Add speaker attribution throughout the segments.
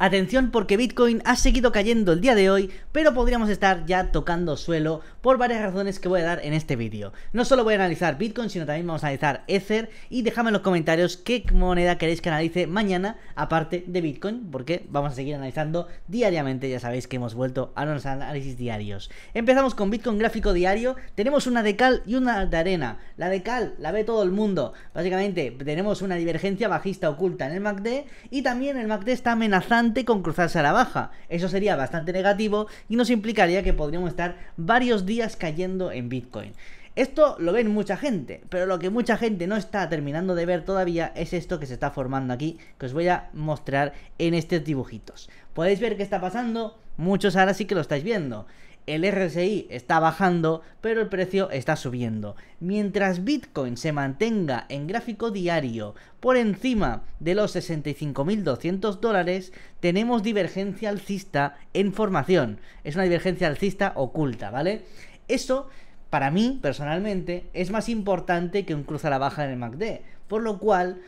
Speaker 1: Atención porque Bitcoin ha seguido cayendo el día de hoy, pero podríamos estar ya tocando suelo por varias razones que voy a dar en este vídeo. No solo voy a analizar Bitcoin, sino también vamos a analizar Ether y dejadme en los comentarios qué moneda queréis que analice mañana aparte de Bitcoin, porque vamos a seguir analizando diariamente, ya sabéis que hemos vuelto a los análisis diarios. Empezamos con Bitcoin gráfico diario, tenemos una de cal y una de arena. La de cal la ve todo el mundo, básicamente tenemos una divergencia bajista oculta en el MACD y también el MACD está amenazando con cruzarse a la baja. Eso sería bastante negativo y nos implicaría que podríamos estar varios días cayendo en Bitcoin. Esto lo ven mucha gente, pero lo que mucha gente no está terminando de ver todavía es esto que se está formando aquí, que os voy a mostrar en estos dibujitos. Podéis ver qué está pasando, muchos ahora sí que lo estáis viendo el RSI está bajando, pero el precio está subiendo. Mientras Bitcoin se mantenga en gráfico diario por encima de los 65.200 dólares, tenemos divergencia alcista en formación. Es una divergencia alcista oculta, ¿vale? Eso, para mí, personalmente, es más importante que un cruce a la baja en el MACD. Por lo cual,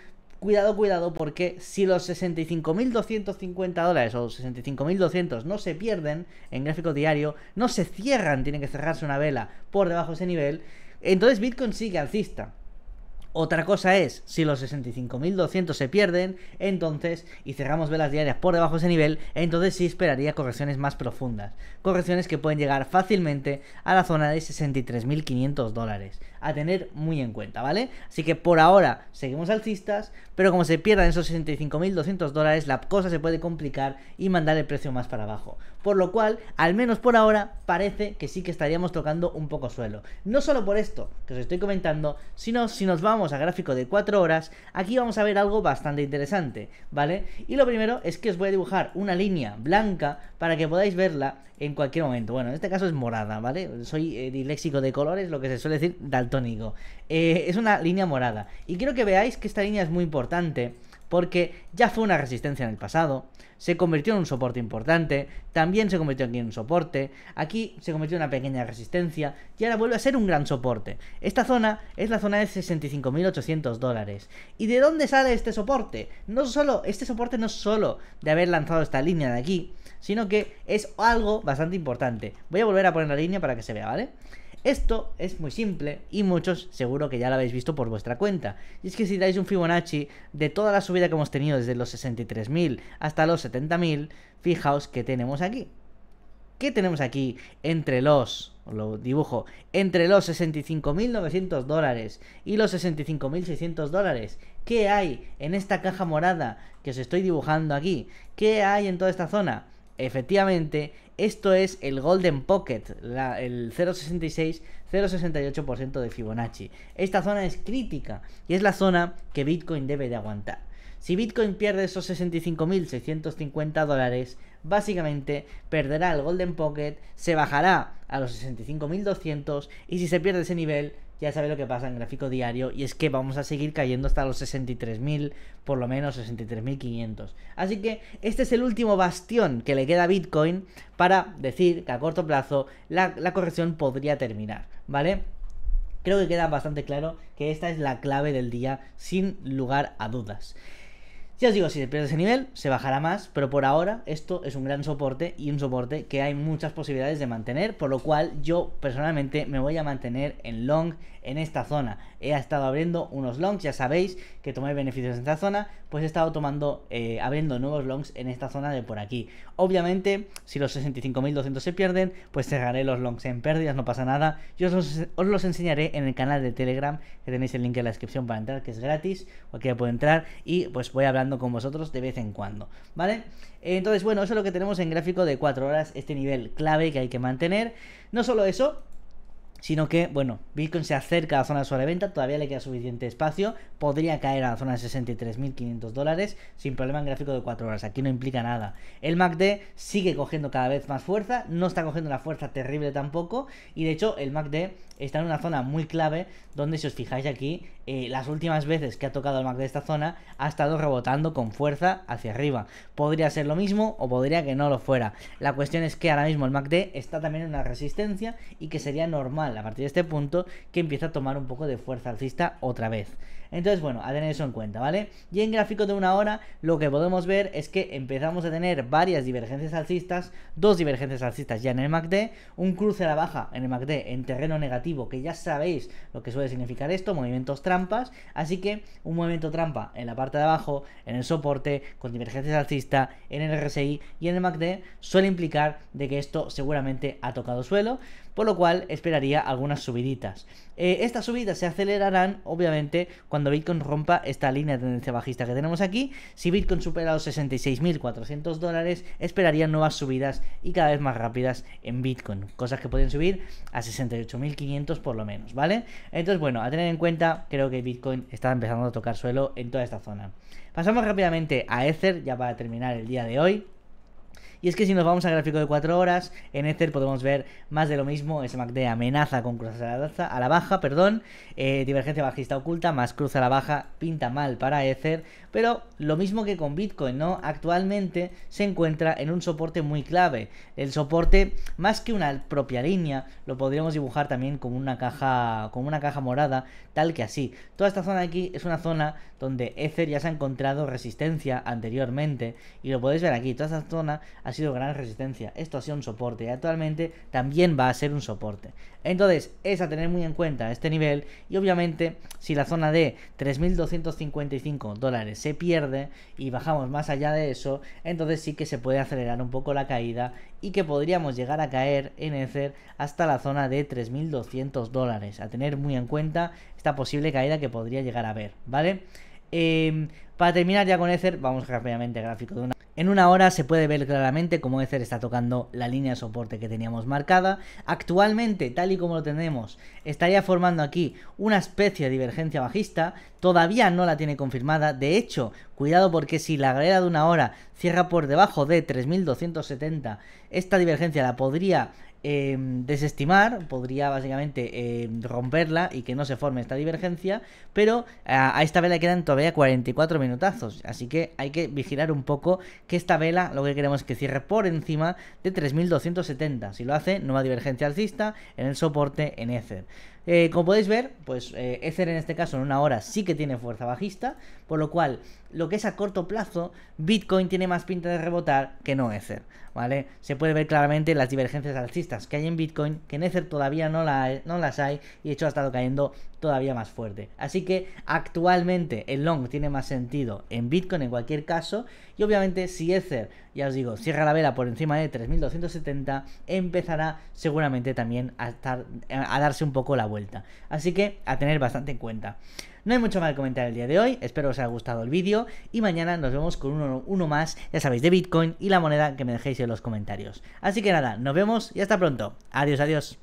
Speaker 1: cuidado, cuidado, porque si los 65.250 dólares o 65.200 no se pierden en gráfico diario, no se cierran, tienen que cerrarse una vela por debajo de ese nivel, entonces Bitcoin sigue alcista. Otra cosa es, si los 65.200 se pierden, entonces, y cerramos velas diarias por debajo de ese nivel, entonces sí esperaría correcciones más profundas. Correcciones que pueden llegar fácilmente a la zona de 63.500 dólares. A tener muy en cuenta, ¿vale? Así que por ahora seguimos alcistas, pero como se pierdan esos 65.200 dólares, la cosa se puede complicar y mandar el precio más para abajo. Por lo cual, al menos por ahora, parece que sí que estaríamos tocando un poco suelo. No solo por esto que os estoy comentando, sino si nos vamos a gráfico de 4 horas, aquí vamos a ver algo bastante interesante, ¿vale? Y lo primero es que os voy a dibujar una línea blanca para que podáis verla en cualquier momento. Bueno, en este caso es morada, ¿vale? Soy eh, diléxico de colores, lo que se suele decir daltónico. Eh, es una línea morada. Y quiero que veáis que esta línea es muy importante porque ya fue una resistencia en el pasado, se convirtió en un soporte importante, también se convirtió aquí en un soporte, aquí se convirtió en una pequeña resistencia y ahora vuelve a ser un gran soporte. Esta zona es la zona de 65.800 dólares. ¿Y de dónde sale este soporte? No solo, este soporte no es solo de haber lanzado esta línea de aquí, sino que es algo bastante importante. Voy a volver a poner la línea para que se vea, ¿vale? Esto es muy simple y muchos seguro que ya lo habéis visto por vuestra cuenta. Y es que si dais un Fibonacci de toda la subida que hemos tenido desde los 63.000 hasta los 70.000, fijaos que tenemos aquí. ¿Qué tenemos aquí entre los, lo dibujo, entre los 65.900 dólares y los 65.600 dólares? ¿Qué hay en esta caja morada que os estoy dibujando aquí? ¿Qué hay en toda esta zona? Efectivamente, esto es el Golden Pocket, el 0,66-0,68% de Fibonacci. Esta zona es crítica y es la zona que Bitcoin debe de aguantar. Si Bitcoin pierde esos 65.650 dólares, básicamente perderá el Golden Pocket, se bajará a los 65.200 y si se pierde ese nivel, ya sabéis lo que pasa en gráfico diario y es que vamos a seguir cayendo hasta los 63.000, por lo menos 63.500. Así que este es el último bastión que le queda a Bitcoin para decir que a corto plazo la, la corrección podría terminar, ¿vale? Creo que queda bastante claro que esta es la clave del día sin lugar a dudas. Ya os digo, si se pierde ese nivel, se bajará más, pero por ahora esto es un gran soporte y un soporte que hay muchas posibilidades de mantener, por lo cual yo personalmente me voy a mantener en long en esta zona. He estado abriendo unos longs, ya sabéis que tomé beneficios en esta zona, pues he estado tomando, eh, abriendo nuevos longs en esta zona de por aquí. Obviamente, si los 65.200 se pierden, pues cerraré los longs en pérdidas, no pasa nada. Yo os los, os los enseñaré en el canal de Telegram, que tenéis el link en la descripción para entrar, que es gratis, cualquiera puede entrar, y pues voy hablando con vosotros de vez en cuando, ¿vale? Entonces, bueno, eso es lo que tenemos en gráfico de 4 horas, este nivel clave que hay que mantener. No solo eso, sino que, bueno, Bitcoin se acerca a la zona de sobreventa, todavía le queda suficiente espacio, podría caer a la zona de 63.500 dólares sin problema en gráfico de 4 horas, aquí no implica nada. El MACD sigue cogiendo cada vez más fuerza, no está cogiendo una fuerza terrible tampoco, y de hecho el MACD está en una zona muy clave donde si os fijáis aquí, eh, las últimas veces que ha tocado el MACD esta zona ha estado rebotando con fuerza hacia arriba. Podría ser lo mismo o podría que no lo fuera. La cuestión es que ahora mismo el MACD está también en una resistencia y que sería normal a partir de este punto que empieza a tomar un poco de fuerza alcista otra vez. Entonces, bueno, a tener eso en cuenta, ¿vale? Y en gráfico de una hora, lo que podemos ver es que empezamos a tener varias divergencias alcistas, dos divergencias alcistas ya en el MACD, un cruce a la baja en el MACD en terreno negativo, que ya sabéis lo que suele significar esto, movimientos trampas, así que un movimiento trampa en la parte de abajo, en el soporte, con divergencias alcistas, en el RSI y en el MACD, suele implicar de que esto seguramente ha tocado suelo, por lo cual esperaría algunas subiditas. Eh, estas subidas se acelerarán, obviamente, cuando Bitcoin rompa esta línea de tendencia bajista que tenemos aquí. Si Bitcoin supera los 66.400 dólares, esperarían nuevas subidas y cada vez más rápidas en Bitcoin. Cosas que pueden subir a 68.500 por lo menos, ¿vale? Entonces, bueno, a tener en cuenta, creo que Bitcoin está empezando a tocar suelo en toda esta zona. Pasamos rápidamente a Ether, ya para terminar el día de hoy. Y es que si nos vamos al gráfico de 4 horas, en Ether podemos ver más de lo mismo, ese MACD amenaza con cruzar a la, baja, perdón, eh, divergencia bajista oculta más cruz a la baja, pinta mal para Ether, pero lo mismo que con Bitcoin, ¿no? Actualmente se encuentra en un soporte muy clave, el soporte más que una propia línea, lo podríamos dibujar también como una caja, como una caja morada, tal que así. Toda esta zona aquí es una zona donde Ether ya se ha encontrado resistencia anteriormente y lo podéis ver aquí, toda esta zona sido gran resistencia. Esto ha sido un soporte y actualmente también va a ser un soporte. Entonces es a tener muy en cuenta este nivel y obviamente si la zona de 3.255 dólares se pierde y bajamos más allá de eso, entonces sí que se puede acelerar un poco la caída y que podríamos llegar a caer en Ether hasta la zona de 3.200 dólares. A tener muy en cuenta esta posible caída que podría llegar a ver, ¿vale? Em, para terminar ya con Ether, vamos rápidamente gráfico de una... En una hora se puede ver claramente cómo Ether está tocando la línea de soporte que teníamos marcada. Actualmente, tal y como lo tenemos, estaría formando aquí una especie de divergencia bajista. Todavía no la tiene confirmada. De hecho, cuidado porque si la galera de una hora cierra por debajo de 3270, esta divergencia la podría Em, desestimar, podría básicamente em, romperla y que no se forme esta divergencia, pero a, esta vela quedan todavía 44 minutazos, así que hay que vigilar un poco que esta vela lo que queremos es que cierre por encima de 3270, si lo hace, nueva divergencia alcista en el soporte en Ether. Eh, como podéis ver, pues eh, Ether en este caso en una hora sí que tiene fuerza bajista, por lo cual lo que es a corto plazo, Bitcoin tiene más pinta de rebotar que no Ether, ¿vale? Se puede ver claramente las divergencias alcistas que hay en Bitcoin, que en Ether todavía no, no las hay y de hecho ha estado cayendo todavía más fuerte. Así que actualmente el long tiene más sentido en Bitcoin en cualquier caso. Y obviamente si Ether, ya os digo, cierra la vela por encima de 3.270, empezará seguramente también a, estar, a darse un poco la vuelta. Así que a tener bastante en cuenta. No hay mucho más que comentar el día de hoy, espero os haya gustado el vídeo y mañana nos vemos con uno más, ya sabéis, de Bitcoin y la moneda que me dejéis en los comentarios. Así que nada, nos vemos y hasta pronto. Adiós, adiós.